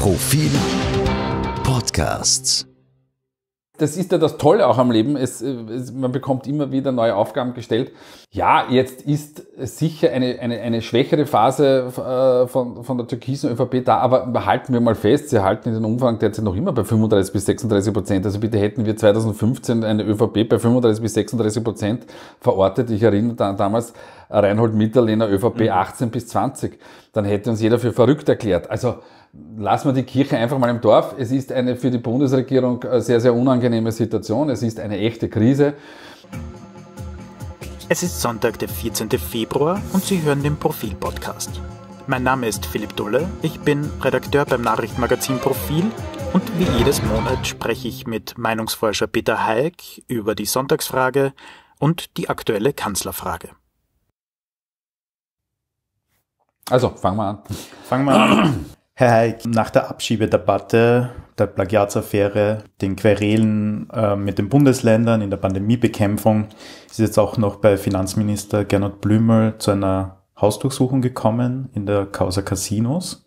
Profil Podcasts. Das ist ja das Tolle auch am Leben. Es, äh, es, man bekommt immer wieder neue Aufgaben gestellt. Ja, jetzt ist sicher eine, eine, eine schwächere Phase äh, von, von der türkisen ÖVP da, aber halten wir mal fest, sie halten den Umfang derzeit noch immer bei 35 bis 36 Prozent. Also bitte hätten wir 2015 eine ÖVP bei 35 bis 36 Prozent verortet. Ich erinnere da, damals Reinhold Mitterlehner ÖVP mhm. 18 bis 20. Dann hätte uns jeder für verrückt erklärt. Also lassen wir die Kirche einfach mal im Dorf. Es ist eine für die Bundesregierung äh, sehr, sehr unangenehme Situation. Es ist eine echte Krise. Es ist Sonntag, der 14. Februar und Sie hören den Profil-Podcast. Mein Name ist Philipp Dulle, ich bin Redakteur beim Nachrichtenmagazin Profil und wie jedes Monat spreche ich mit Meinungsforscher Peter Haig über die Sonntagsfrage und die aktuelle Kanzlerfrage. Also, fangen wir an. Fangen wir an. Herr Heik, nach der Abschiebedebatte der Plagiatsaffäre, den Querelen äh, mit den Bundesländern in der Pandemiebekämpfung ist jetzt auch noch bei Finanzminister Gernot Blümel zu einer Hausdurchsuchung gekommen in der Causa Casinos.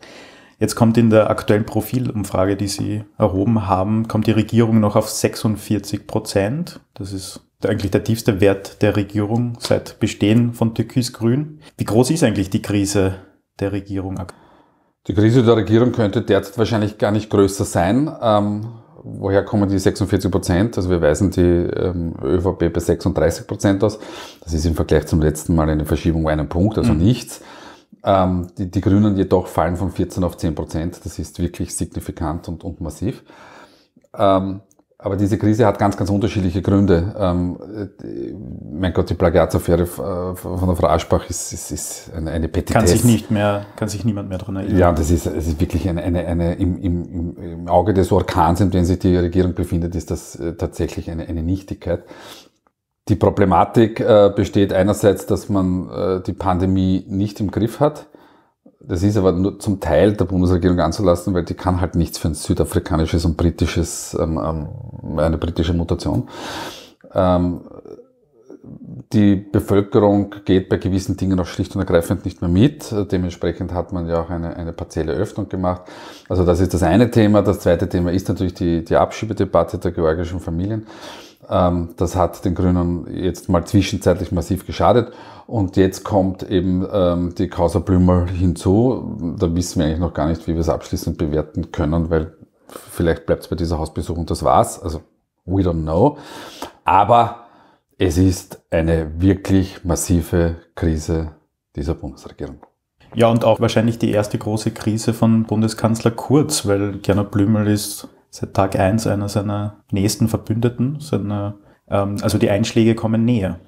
Jetzt kommt in der aktuellen Profilumfrage, die Sie erhoben haben, kommt die Regierung noch auf 46 Prozent. Das ist eigentlich der tiefste Wert der Regierung seit Bestehen von Türkis Grün. Wie groß ist eigentlich die Krise der Regierung aktuell? Die Krise der Regierung könnte derzeit wahrscheinlich gar nicht größer sein. Ähm, woher kommen die 46 Prozent? Also wir weisen die ähm, ÖVP bei 36 Prozent aus. Das ist im Vergleich zum letzten Mal eine Verschiebung um einen Punkt, also mhm. nichts. Ähm, die, die, Grünen jedoch fallen von 14 auf 10 Prozent. Das ist wirklich signifikant und, und massiv. Ähm, aber diese Krise hat ganz, ganz unterschiedliche Gründe. Ähm, äh, mein Gott, die Plagiatsaffäre äh, von der Frau Aschbach ist, ist, ist eine, eine Petitesse. Kann sich nicht mehr, kann sich niemand mehr daran erinnern. Ja, das ist, es ist wirklich eine, eine, eine im, im, im Auge des Orkans, in dem sich die Regierung befindet, ist das äh, tatsächlich eine, eine Nichtigkeit. Die Problematik äh, besteht einerseits, dass man äh, die Pandemie nicht im Griff hat das ist aber nur zum Teil der Bundesregierung anzulassen, weil die kann halt nichts für ein südafrikanisches und britisches, ähm, ähm eine britische Mutation. Ähm, die Bevölkerung geht bei gewissen Dingen auch schlicht und ergreifend nicht mehr mit. Dementsprechend hat man ja auch eine, eine partielle Öffnung gemacht. Also das ist das eine Thema. Das zweite Thema ist natürlich die, die Abschiebedebatte der georgischen Familien. Ähm, das hat den Grünen jetzt mal zwischenzeitlich massiv geschadet. Und jetzt kommt eben ähm, die Causa Blümel hinzu. Da wissen wir eigentlich noch gar nicht, wie wir es abschließend bewerten können, weil vielleicht bleibt es bei dieser Hausbesuchung, das war's. Also, we don't know. Aber es ist eine wirklich massive Krise dieser Bundesregierung. Ja, und auch wahrscheinlich die erste große Krise von Bundeskanzler Kurz, weil Gernot Blümel ist seit Tag eins einer seiner nächsten Verbündeten, seiner, ähm, also die Einschläge kommen näher.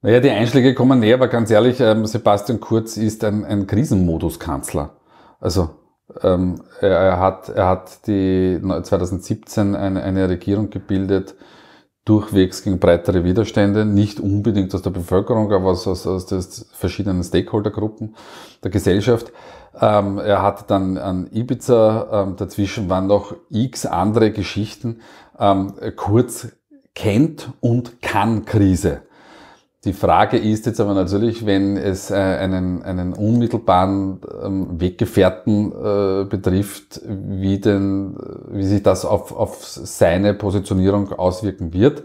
Naja, die Einschläge kommen näher, aber ganz ehrlich, ähm, Sebastian Kurz ist ein, ein Krisenmoduskanzler. Also ähm, er, er, hat, er hat die 2017 ne, eine, eine Regierung gebildet, durchwegs gegen breitere Widerstände, nicht unbedingt aus der Bevölkerung, aber aus, aus, aus den verschiedenen Stakeholdergruppen der Gesellschaft. Ähm, er hatte dann an Ibiza, ähm, dazwischen waren noch x andere Geschichten, ähm, kurz kennt und kann Krise. Die Frage ist jetzt aber natürlich, wenn es äh, einen, einen unmittelbaren ähm, Weggefährten äh, betrifft, wie, denn, äh, wie sich das auf, auf seine Positionierung auswirken wird.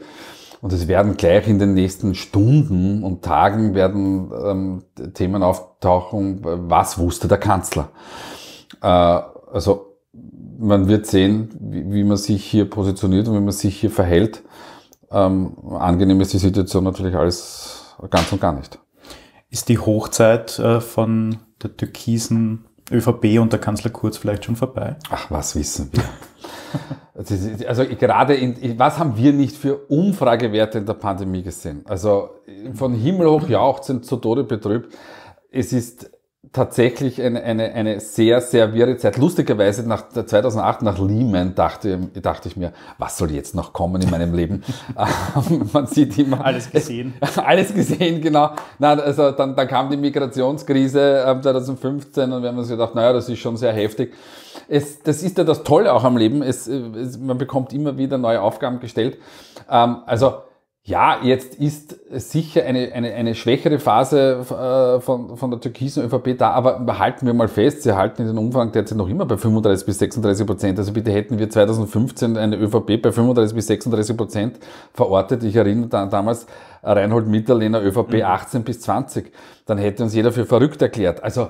Und es werden gleich in den nächsten Stunden und Tagen werden ähm, Themen auftauchen, was wusste der Kanzler. also man wird sehen, wie, wie man sich hier positioniert und wie man sich hier verhält. Ähm, angenehm ist die Situation natürlich alles ganz und gar nicht. Ist die Hochzeit äh, von der türkisen ÖVP und der Kanzler Kurz vielleicht schon vorbei? Ach, was wissen wir? Also gerade in, was haben wir nicht für Umfragewerte in der Pandemie gesehen? Also äh, von Himmel hoch jauchzend zu Tode betrübt. Es ist tatsächlich eine, eine, eine sehr, sehr wirre Zeit. Lustigerweise nach 2008, nach Lehman, dachte, dachte ich mir, was soll jetzt noch kommen in meinem Leben? Ähm, man sieht immer... Alles gesehen. Alles gesehen, genau. Na, also dann, dann kam die Migrationskrise 2015 und wir haben uns gedacht, naja, das ist schon sehr heftig. Es, das ist ja das Tolle auch am Leben. Es, es man bekommt immer wieder neue Aufgaben gestellt. Ähm, also ja, jetzt ist sicher eine, eine, eine schwächere Phase äh, von, von der türkisen ÖVP da, aber halten wir mal fest, sie halten den Umfang derzeit noch immer bei 35 bis 36 Prozent. Also bitte hätten wir 2015 eine ÖVP bei 35 bis 36 Prozent verortet. Ich erinnere da, damals Reinhold Mitterlehner ÖVP mhm. 18 bis 20. Dann hätte uns jeder für verrückt erklärt. Also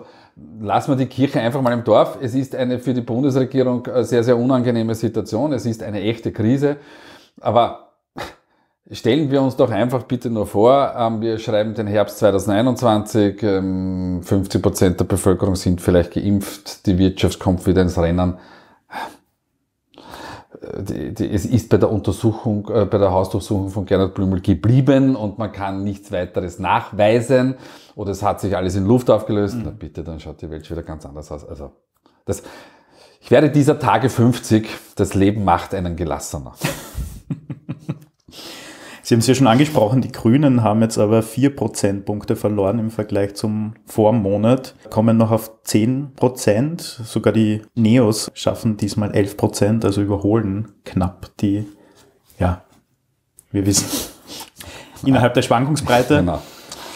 lassen wir die Kirche einfach mal im Dorf. Es ist eine für die Bundesregierung äh, sehr, sehr unangenehme Situation. Es ist eine echte Krise. Aber Stellen wir uns doch einfach bitte nur vor, ähm, wir schreiben den Herbst 2021, 50 ähm, Prozent der Bevölkerung sind vielleicht geimpft, die Wirtschaft kommt wieder ins Rennen. Äh, es ist bei der Untersuchung, äh, bei der Hausdurchsuchung von Gernot Blümel geblieben und man kann nichts weiteres nachweisen oder es hat sich alles in Luft aufgelöst. Mhm. Na bitte, dann schaut die Welt schon wieder ganz anders aus. Also, das, ich werde dieser Tage 50, das Leben macht einen gelassener. Sie haben es ja schon angesprochen, die Grünen haben jetzt aber vier Prozentpunkte verloren im Vergleich zum Vormonat, kommen noch auf zehn Prozent. Sogar die Neos schaffen diesmal elf Prozent, also überholen knapp die, ja, wir wissen, innerhalb der Schwankungsbreite. Genau.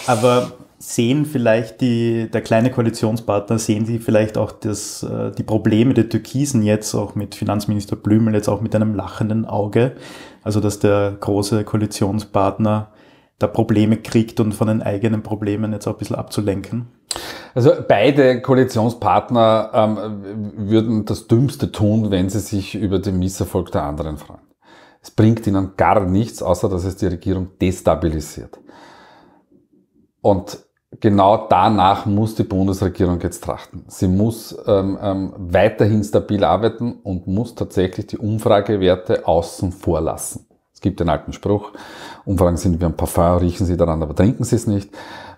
Aber sehen vielleicht die, der kleine Koalitionspartner, sehen sie vielleicht auch das, äh, die Probleme der Türkisen jetzt, auch mit Finanzminister Blümel, jetzt auch mit einem lachenden Auge, also dass der große Koalitionspartner da Probleme kriegt und von den eigenen Problemen jetzt auch ein bisschen abzulenken? Also beide Koalitionspartner ähm, würden das Dümmste tun, wenn sie sich über den Misserfolg der anderen freuen. Es bringt ihnen gar nichts, außer dass es die Regierung destabilisiert. Und genau danach muss die Bundesregierung jetzt trachten. Sie muss ähm, ähm, weiterhin stabil arbeiten und muss tatsächlich die Umfragewerte außen vor lassen. Es gibt den alten Spruch, Umfragen sind wie ein Parfum, riechen Sie daran, aber trinken Sie es nicht.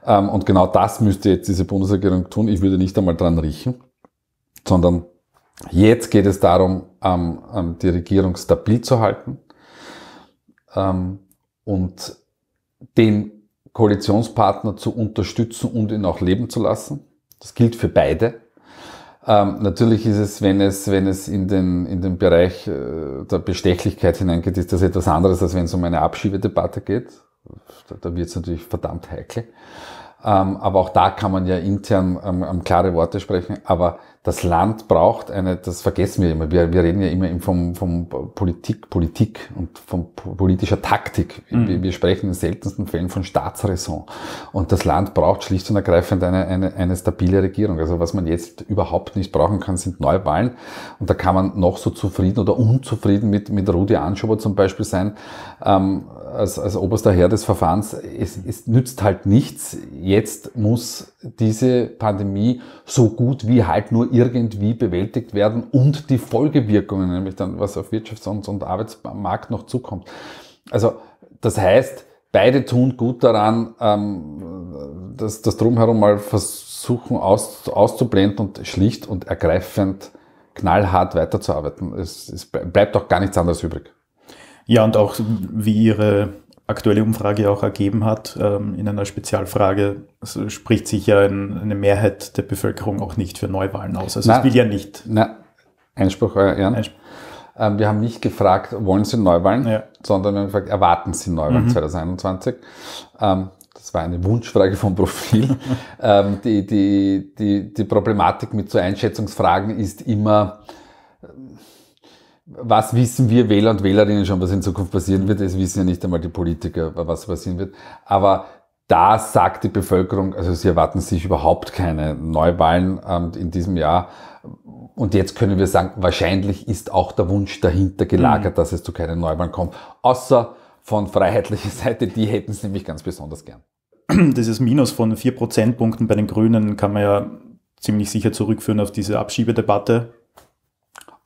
Ähm, und genau das müsste jetzt diese Bundesregierung tun. Ich würde nicht einmal dran riechen, sondern jetzt geht es darum, ähm, ähm, die Regierung stabil zu halten Ähm, und den Koalitionspartner zu unterstützen und ihn auch leben zu lassen. Das gilt für beide. Ähm, natürlich ist es, wenn es, wenn es in den, in den Bereich äh, der Bestechlichkeit hineingeht, ist das etwas anderes, als wenn es um eine Abschiebedebatte geht. Da, da wird es natürlich verdammt heikel. Ähm, aber auch da kann man ja intern ähm, ähm klare Worte sprechen. Aber das Land braucht eine, das vergessen wir immer, wir, wir reden ja immer vom, vom Politik, Politik und von politischer Taktik. Mhm. Wir, wir, sprechen in seltensten Fällen von Staatsräson. Und das Land braucht schlicht und ergreifend eine, eine, eine stabile Regierung. Also was man jetzt überhaupt nicht brauchen kann, sind Neuwahlen. Und da kann man noch so zufrieden oder unzufrieden mit, mit Rudi Anschober zum Beispiel sein. Ähm, als, als oberster Herr des Verfahrens, es, es nützt halt nichts. Jetzt muss diese Pandemie so gut wie halt nur irgendwie bewältigt werden und die Folgewirkungen, nämlich dann, was auf Wirtschafts- und, und Arbeitsmarkt noch zukommt. Also das heißt, beide tun gut daran, ähm, das, das drumherum mal versuchen aus, auszublenden und schlicht und ergreifend knallhart weiterzuarbeiten. Es, es bleibt auch gar nichts anderes übrig. Ja, und auch wie Ihre aktuelle Umfrage auch ergeben hat, ähm, in einer Spezialfrage also spricht sich ja eine Mehrheit der Bevölkerung auch nicht für Neuwahlen aus. Also na, es will ja nicht. Na, Einspruch, euer äh, Ehren. Einspruch. Ähm, wir haben nicht gefragt, wollen Sie Neuwahlen, ja. sondern wir haben gefragt, erwarten Sie Neuwahlen mhm. 2021. Ähm, das war eine Wunschfrage vom Profil. die, die, die, die Problematik mit so Einschätzungsfragen ist immer, was wissen wir Wähler und Wählerinnen schon, was in Zukunft passieren wird? Es wissen ja nicht einmal die Politiker, was passieren wird. Aber da sagt die Bevölkerung, also sie erwarten sich überhaupt keine Neuwahlen ähm, in diesem Jahr. Und jetzt können wir sagen, wahrscheinlich ist auch der Wunsch dahinter gelagert, mhm. dass es zu keinen Neuwahlen kommt. Außer von freiheitlicher Seite, die hätten es nämlich ganz besonders gern. Dieses Minus von vier Prozentpunkten bei den Grünen kann man ja ziemlich sicher zurückführen auf diese Abschiebedebatte,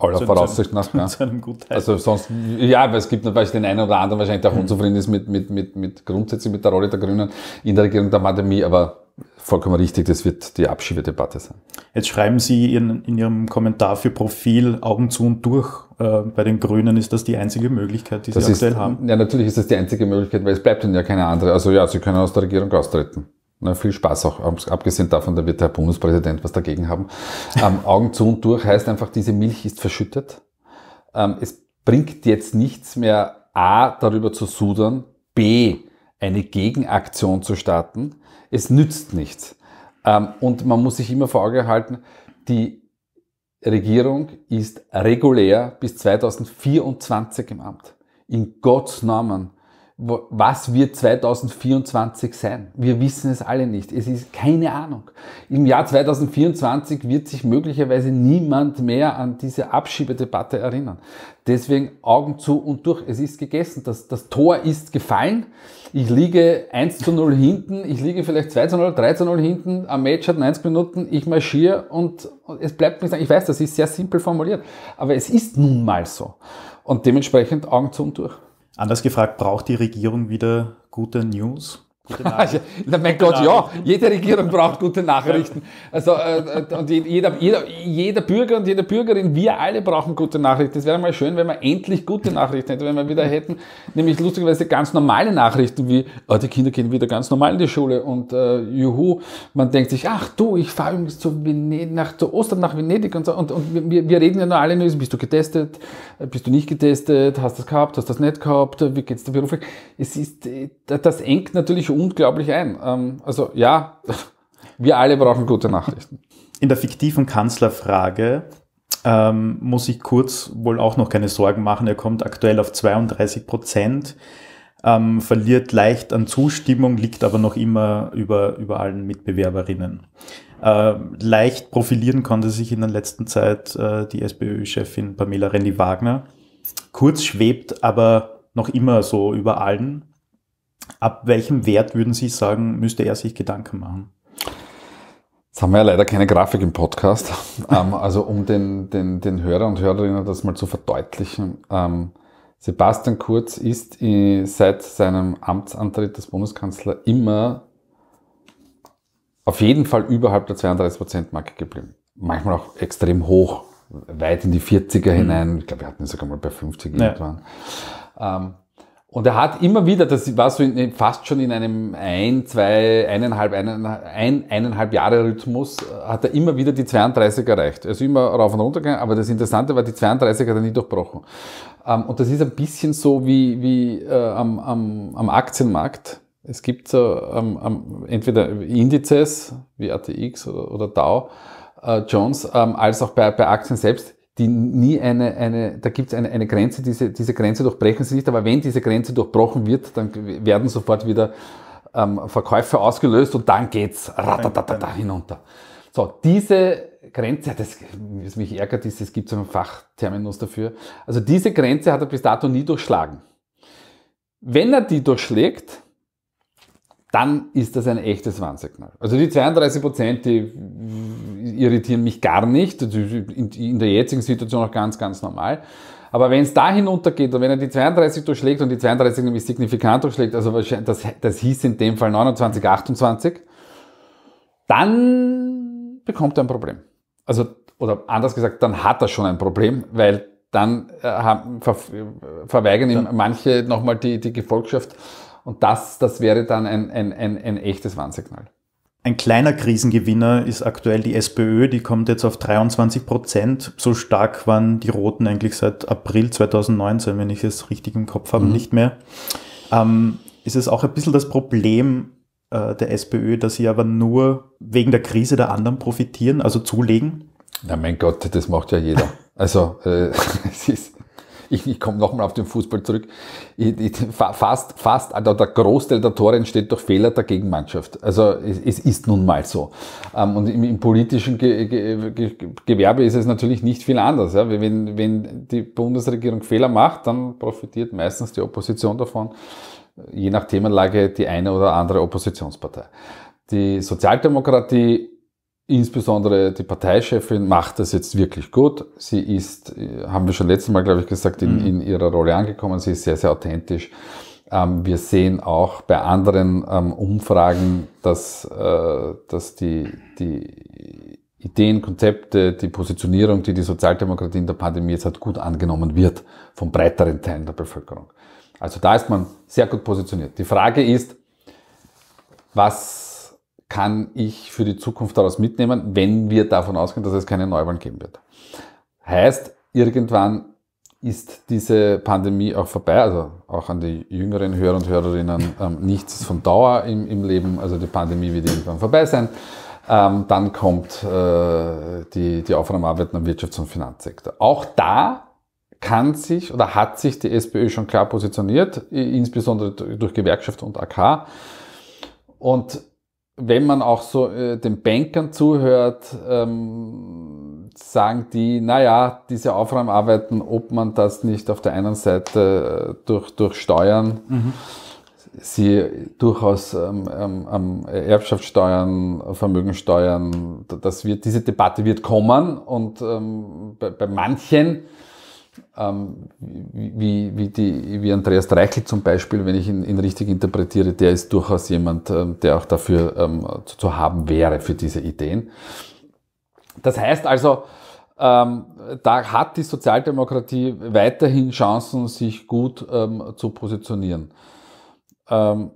aller Voraussicht nach. Zu, zu einem Gutteil. Also sonst, ja, weil es gibt natürlich den einen oder anderen wahrscheinlich, der mhm. unzufrieden ist mit, mit, mit, mit grundsätzlich mit der Rolle der Grünen in der Regierung der Pandemie, aber vollkommen richtig, das wird die Abschiebedebatte sein. Jetzt schreiben Sie in, in Ihrem Kommentar für Profil Augen zu und durch. Äh, bei den Grünen ist das die einzige Möglichkeit, die das Sie aktuell haben. Ja, natürlich ist das die einzige Möglichkeit, weil es bleibt ihnen ja keine andere. Also ja, Sie können aus der Regierung austreten. Na, viel Spaß auch, abgesehen davon, da wird der Bundespräsident was dagegen haben. Ähm, Augen zu und durch heißt einfach, diese Milch ist verschüttet. Ähm, es bringt jetzt nichts mehr, A, darüber zu sudern, B, eine Gegenaktion zu starten. Es nützt nichts. Ähm, und man muss sich immer vor Augen halten, die Regierung ist regulär bis 2024 im Amt. In Gottes Namen was wird 2024 sein? Wir wissen es alle nicht. Es ist keine Ahnung. Im Jahr 2024 wird sich möglicherweise niemand mehr an diese Abschiebedebatte erinnern. Deswegen Augen zu und durch. Es ist gegessen. Das, das Tor ist gefallen. Ich liege 1 zu 0 hinten. Ich liege vielleicht 2 zu 0, 3 zu 0 hinten. Am Match hat 90 Minuten. Ich marschiere und es bleibt nichts. Ich weiß, das ist sehr simpel formuliert. Aber es ist nun mal so. Und dementsprechend Augen zu und durch. Anders gefragt, braucht die Regierung wieder gute News? Gute Nachrichten. Also, na, mein gute Gott, Nachrichten. ja. Jede Regierung braucht gute Nachrichten. Also, äh, und jeder, jeder, jeder Bürger und jede Bürgerin, wir alle brauchen gute Nachrichten. Es wäre mal schön, wenn wir endlich gute Nachrichten hätten, wenn wir wieder hätten, nämlich lustigerweise ganz normale Nachrichten wie, oh, die Kinder gehen wieder ganz normal in die Schule und äh, juhu, man denkt sich, ach du, ich fahre übrigens zu, Venedig, nach, zu Ostern nach Venedig und so. Und, und wir, wir reden ja nur alle nur, bist du getestet, äh, bist du nicht getestet, hast du das gehabt, hast du das nicht gehabt, wie geht's dir beruflich? Es ist, äh, das engt natürlich unglaublich ein. Ähm, also ja, wir alle brauchen gute Nachrichten. In der fiktiven Kanzlerfrage ähm, muss ich kurz wohl auch noch keine Sorgen machen. Er kommt aktuell auf 32 Prozent, ähm, verliert leicht an Zustimmung, liegt aber noch immer über, über allen Mitbewerberinnen. Äh, leicht profilieren konnte sich in der letzten Zeit äh, die SPÖ-Chefin Pamela Rendi-Wagner. Kurz schwebt aber noch immer so über allen. Ab welchem Wert würden Sie sagen, müsste er sich Gedanken machen? Jetzt haben wir ja leider keine Grafik im Podcast. Ähm, also um den, den, den Hörer und Hörerinnen das mal zu verdeutlichen. Ähm, Sebastian Kurz ist äh, seit seinem Amtsantritt als Bundeskanzler immer auf jeden Fall überhalb der 32%-Marke geblieben. Manchmal auch extrem hoch, weit in die 40er mhm. hinein. Ich glaube, wir hatten ihn sogar mal bei 50 ja. irgendwann. Ähm, und er hat immer wieder, das war so in, fast schon in einem ein, zwei, eineinhalb, eineinhalb, ein, eineinhalb Jahre Rhythmus, äh, hat er immer wieder die 32 erreicht. Also immer rauf und runter gegangen, aber das Interessante war, die 32 hat er nie durchbrochen. Ähm, und das ist ein bisschen so wie, wie äh, am, am, am Aktienmarkt. Es gibt so ähm, entweder Indizes wie ATX oder, oder Dow äh, Jones, ähm, als auch bei, bei Aktien selbst die nie eine, eine da gibt es eine, eine Grenze, diese, diese Grenze durchbrechen sie nicht, aber wenn diese Grenze durchbrochen wird, dann werden sofort wieder ähm, Verkäufe ausgelöst und dann geht's ratatatata hinunter. So, diese Grenze, das, was mich ärgert, ist, es gibt so einen Fachterminus dafür. Also diese Grenze hat er bis dato nie durchschlagen. Wenn er die durchschlägt, dann ist das ein echtes Warnsignal. Also die 32 Prozent, die irritieren mich gar nicht, in der jetzigen Situation auch ganz, ganz normal. Aber wenn es da hinuntergeht und wenn er die 32 durchschlägt und die 32 nämlich signifikant durchschlägt, also das, das hieß in dem Fall 29, 28, dann bekommt er ein Problem. Also, oder anders gesagt, dann hat er schon ein Problem, weil dann äh, haben, ver, verweigern ihm manche nochmal die, die Gefolgschaft und das, das wäre dann ein, ein, ein, ein echtes Warnsignal. Ein kleiner Krisengewinner ist aktuell die SPÖ, die kommt jetzt auf 23 Prozent. So stark waren die Roten eigentlich seit April 2019, wenn ich es richtig im Kopf habe, mhm. nicht mehr. Ähm, ist es auch ein bisschen das Problem äh, der SPÖ, dass sie aber nur wegen der Krise der anderen profitieren, also zulegen? Na mein Gott, das macht ja jeder. Also äh, es ist, ich, ich komme nochmal auf den Fußball zurück, ich, ich, fast, fast also der Großteil der Tore entsteht durch Fehler der Gegenmannschaft. Also es, es ist nun mal so. Ähm, und im, im politischen Ge Ge Ge Gewerbe ist es natürlich nicht viel anders. Ja? Wenn, wenn die Bundesregierung Fehler macht, dann profitiert meistens die Opposition davon, je nach Themenlage die eine oder andere Oppositionspartei. Die Sozialdemokratie Insbesondere die Parteichefin macht das jetzt wirklich gut. Sie ist, haben wir schon letztes Mal, glaube ich, gesagt, in, mhm. in ihrer Rolle angekommen. Sie ist sehr, sehr authentisch. Ähm, wir sehen auch bei anderen ähm, Umfragen, dass, äh, dass die, die Ideen, Konzepte, die Positionierung, die die Sozialdemokratie in der Pandemie jetzt hat, gut angenommen wird von breiteren Teilen der Bevölkerung. Also da ist man sehr gut positioniert. Die Frage ist, was kann ich für die Zukunft daraus mitnehmen, wenn wir davon ausgehen, dass es keine Neuwahlen geben wird? Heißt, irgendwann ist diese Pandemie auch vorbei, also auch an die jüngeren Hörer und Hörerinnen, ähm, nichts von Dauer im, im, Leben, also die Pandemie wird irgendwann vorbei sein. Ähm, dann kommt äh, die, die Aufräumarbeiten am Wirtschafts- und Finanzsektor. Auch da kann sich oder hat sich die SPÖ schon klar positioniert, insbesondere durch Gewerkschaft und AK. Und wenn man auch so äh, den Bankern zuhört, ähm, sagen die, naja, diese Aufräumarbeiten, ob man das nicht auf der einen Seite äh, durch, durch Steuern, mhm. sie durchaus ähm, ähm, Erbschaftssteuern, Vermögensteuern, das wird, diese Debatte wird kommen und ähm, bei, bei manchen ähm, wie, wie, die, wie Andreas Reichel zum Beispiel, wenn ich ihn, ihn richtig interpretiere, der ist durchaus jemand, ähm, der auch dafür ähm, zu, zu, haben wäre für diese Ideen. Das heißt also, ähm, da hat die Sozialdemokratie weiterhin Chancen, sich gut ähm, zu positionieren. Ähm,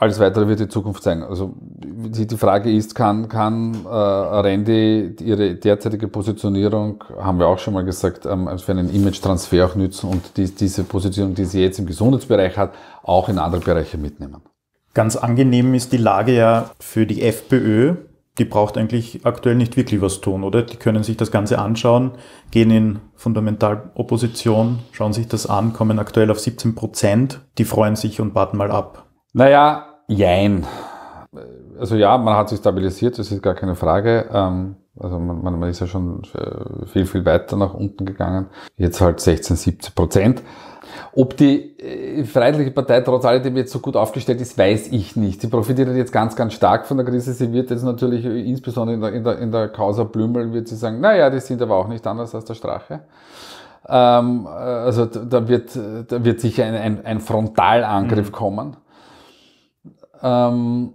alles weitere wird die Zukunft sein. Also die, Frage ist, kann, kann äh, Randy ihre derzeitige Positionierung, haben wir auch schon mal gesagt, ähm, also für einen Image-Transfer auch nützen und die, diese Position, die sie jetzt im Gesundheitsbereich hat, auch in andere Bereiche mitnehmen. Ganz angenehm ist die Lage ja für die FPÖ. Die braucht eigentlich aktuell nicht wirklich was tun, oder? Die können sich das Ganze anschauen, gehen in fundamental Opposition, schauen sich das an, kommen aktuell auf 17 Prozent, die freuen sich und warten mal ab. Naja, Jein. Also ja, man hat sich stabilisiert, das ist gar keine Frage. Ähm, also man, man ist ja schon äh, viel, viel weiter nach unten gegangen. Jetzt halt 16, 17 Prozent. Ob die äh, Freiheitliche Partei trotz alledem jetzt so gut aufgestellt ist, weiß ich nicht. Sie profitiert jetzt ganz, ganz stark von der Krise. Sie wird jetzt natürlich, äh, insbesondere in der, in der, in der Causa Blümel, wird sie sagen, naja, die sind aber auch nicht anders als der Strache. Ähm, also da wird, da wird sicher ein, ein, ein Frontalangriff mhm. kommen. Ähm,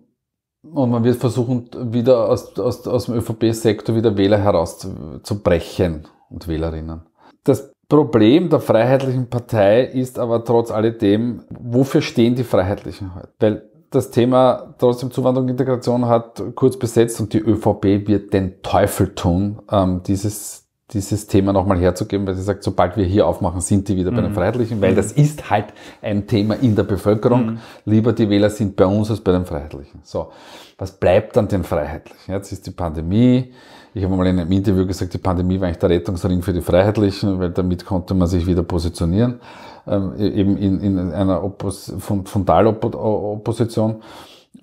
und man wird versuchen, wieder aus, aus, aus dem ÖVP-Sektor wieder Wähler herauszubrechen und Wählerinnen. Das Problem der Freiheitlichen Partei ist aber trotz alledem, wofür stehen die Freiheitlichen heute? Weil das Thema trotzdem Zuwanderung und Integration hat kurz besetzt und die ÖVP wird den Teufel tun, ähm, dieses dieses Thema nochmal herzugeben, weil sie sagt, sobald wir hier aufmachen, sind die wieder bei den mhm. Freiheitlichen, weil mhm. das ist halt ein Thema in der Bevölkerung. Mhm. Lieber die Wähler sind bei uns als bei den Freiheitlichen. So, was bleibt dann den Freiheitlichen? Jetzt ist die Pandemie. Ich habe mal in einem Interview gesagt, die Pandemie war eigentlich der Rettungsring für die Freiheitlichen, weil damit konnte man sich wieder positionieren, ähm, e-, eben in, in einer Oppos Fundalopposition.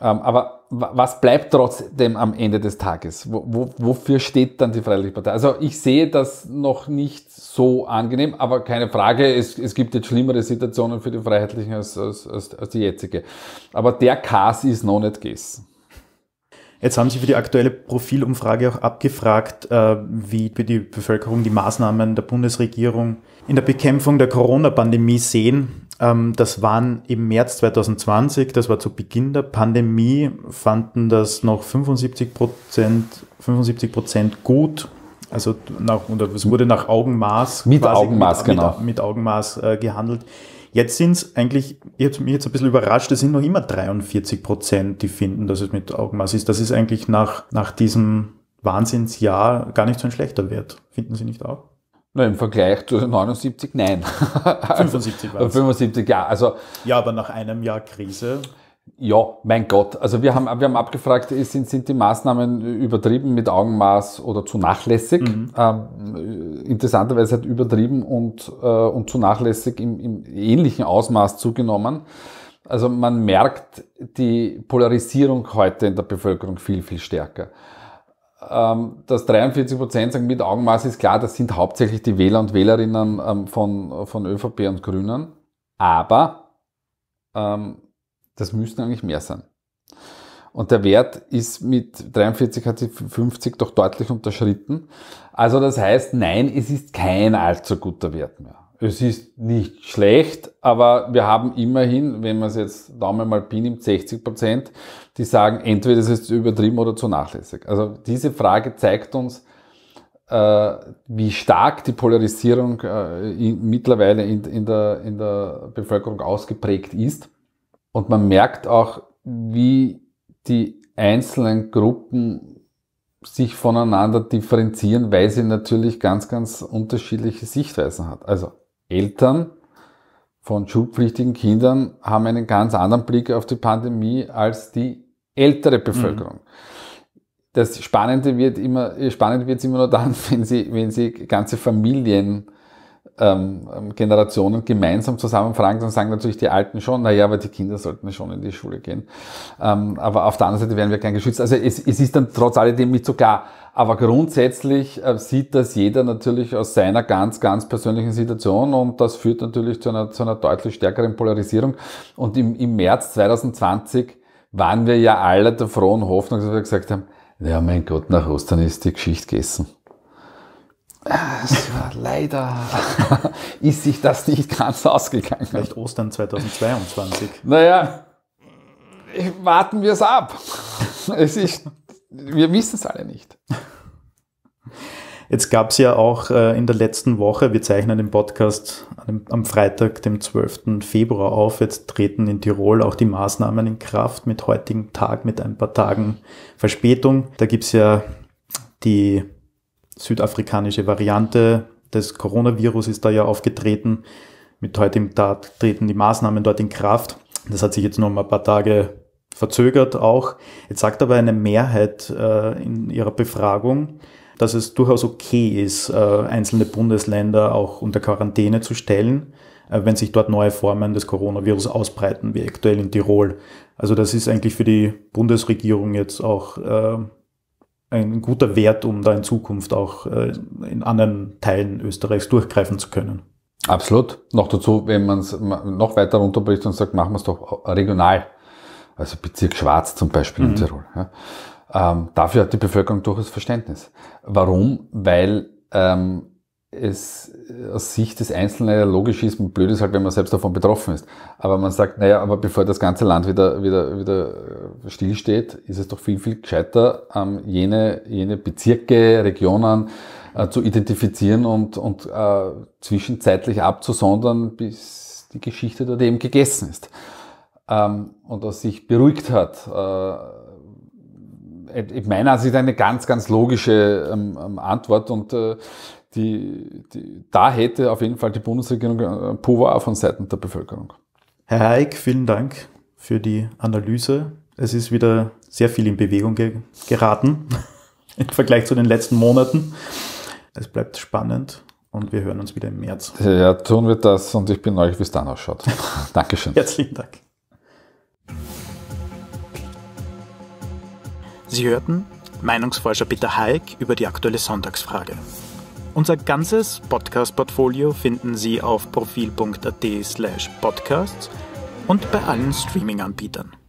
Ähm, aber was bleibt trotzdem am Ende des Tages? Wo, wo, wofür steht dann die Freiheitliche Partei? Also ich sehe das noch nicht so angenehm, aber keine Frage, es, es gibt jetzt schlimmere Situationen für die Freiheitlichen als, als, als, als die jetzige. Aber der Kas ist noch nicht gegessen. Jetzt haben Sie für die aktuelle Profilumfrage auch abgefragt, äh, wie die Bevölkerung die Maßnahmen der Bundesregierung in der Bekämpfung der Corona-Pandemie sehen. Ähm, das waren im März 2020, das war zu Beginn der Pandemie, fanden das noch 75 Prozent, 75 Prozent gut. Also nach, und es wurde nach Augenmaß. Mit Augenmaß, mit, genau. Mit, mit Augenmaß äh, gehandelt. Jetzt sind es eigentlich, ich habe mich jetzt ein bisschen überrascht, es sind noch immer 43 Prozent, die finden, dass es mit Augenmaß ist. Das ist eigentlich nach, nach diesem Wahnsinnsjahr gar nicht so ein schlechter Wert. Finden Sie nicht auch? Na, im Vergleich zu 79, nein. 75 war es. 75, ja. Also, ja, aber nach einem Jahr Krise. Ja, mein Gott. Also wir haben, wir haben abgefragt, sind, sind die Maßnahmen übertrieben mit Augenmaß oder zu nachlässig? Mhm. Ähm, interessanterweise hat übertrieben und, äh, und zu nachlässig im, im ähnlichen Ausmaß zugenommen. Also man merkt die Polarisierung heute in der Bevölkerung viel, viel stärker. Ähm, dass 43 Prozent sagen, mit Augenmaß ist klar, das sind hauptsächlich die Wähler und Wählerinnen ähm, von, von ÖVP und Grünen. Aber ähm, das müssten eigentlich mehr sein. Und der Wert ist mit 43 hat sie 50 doch deutlich unterschritten. Also das heißt, nein, es ist kein allzu guter Wert mehr. Es ist nicht schlecht, aber wir haben immerhin, wenn man es jetzt Daumen mal Pin nimmt, 60 Prozent, die sagen, entweder es ist übertrieben oder zu nachlässig. Also diese Frage zeigt uns, äh, wie stark die Polarisierung äh, mittlerweile in, der, in der Bevölkerung ausgeprägt ist. Und man merkt auch, wie die einzelnen Gruppen sich voneinander differenzieren, weil sie natürlich ganz, ganz unterschiedliche Sichtweisen hat. Also Eltern von schulpflichtigen Kindern haben einen ganz anderen Blick auf die Pandemie als die ältere Bevölkerung. Mhm. Das Spannende wird immer, spannend wird es immer nur dann, wenn sie, wenn sie ganze Familien ähm, ähm, Generationen gemeinsam zusammenfragen, dann sagen natürlich die Alten schon, naja, aber die Kinder sollten schon in die Schule gehen. Ähm, aber auf der anderen Seite werden wir kein geschützt. Also es, es ist dann trotz alledem nicht so klar. Aber grundsätzlich äh, sieht das jeder natürlich aus seiner ganz, ganz persönlichen Situation und das führt natürlich zu einer, zu einer deutlich stärkeren Polarisierung. Und im, im März 2020 waren wir ja alle der frohen Hoffnung, dass wir gesagt haben, ja mein Gott, nach Ostern ist die Geschichte gegessen leider ist sich das nicht ganz ausgegangen. Vielleicht Ostern 2022. Naja, warten wir es ab. Es ist, wir wissen es alle nicht. Jetzt gab es ja auch äh, in der letzten Woche, wir zeichnen den Podcast am Freitag, dem 12. Februar auf. Jetzt treten in Tirol auch die Maßnahmen in Kraft mit heutigen Tag, mit ein paar Tagen Verspätung. Da gibt es ja die südafrikanische Variante des Coronavirus ist da ja aufgetreten. Mit heutigem Tag treten die Maßnahmen dort in Kraft. Das hat sich jetzt nur um ein paar Tage verzögert auch. Jetzt sagt aber eine Mehrheit äh, in ihrer Befragung, dass es durchaus okay ist, äh, einzelne Bundesländer auch unter Quarantäne zu stellen, äh, wenn sich dort neue Formen des Coronavirus ausbreiten, wie aktuell in Tirol. Also das ist eigentlich für die Bundesregierung jetzt auch äh, ein guter Wert, um da in Zukunft auch äh, in anderen Teilen Österreichs durchgreifen zu können. Absolut. Noch dazu, wenn man es noch weiter runterbricht und sagt, machen wir es doch regional. Also Bezirk Schwarz zum Beispiel mhm. in Tirol. Ja. Ähm, dafür hat die Bevölkerung durchaus Verständnis. Warum? Weil ähm, es äh, aus Sicht des Einzelnen logisch ist, blöd ist halt, wenn man selbst davon betroffen ist. Aber man sagt, naja, aber bevor das ganze Land wieder, wieder, wieder äh, stillsteht, ist es doch viel, viel gescheiter, ähm, jene, jene Bezirke, Regionen äh, zu identifizieren und, und äh, zwischenzeitlich abzusondern, bis die Geschichte dort eben gegessen ist ähm, und aus sich beruhigt hat. Äh, äh, ich meine, das ist eine ganz, ganz logische ähm, ähm, Antwort und äh, die, die, da hätte auf jeden Fall die Bundesregierung äh, Power von Seiten der Bevölkerung. Herr Haig, vielen Dank für die Analyse. Es ist wieder sehr viel in Bewegung ge geraten im Vergleich zu den letzten Monaten. Es bleibt spannend und wir hören uns wieder im März. Ja, tun wir das und ich bin neugierig, wie es dann ausschaut. Dankeschön. Herzlichen Dank. Sie hörten Meinungsforscher Peter Haig über die aktuelle Sonntagsfrage. Unser ganzes Podcast-Portfolio finden Sie auf profil.at slash podcasts und bei allen Streaming-Anbietern.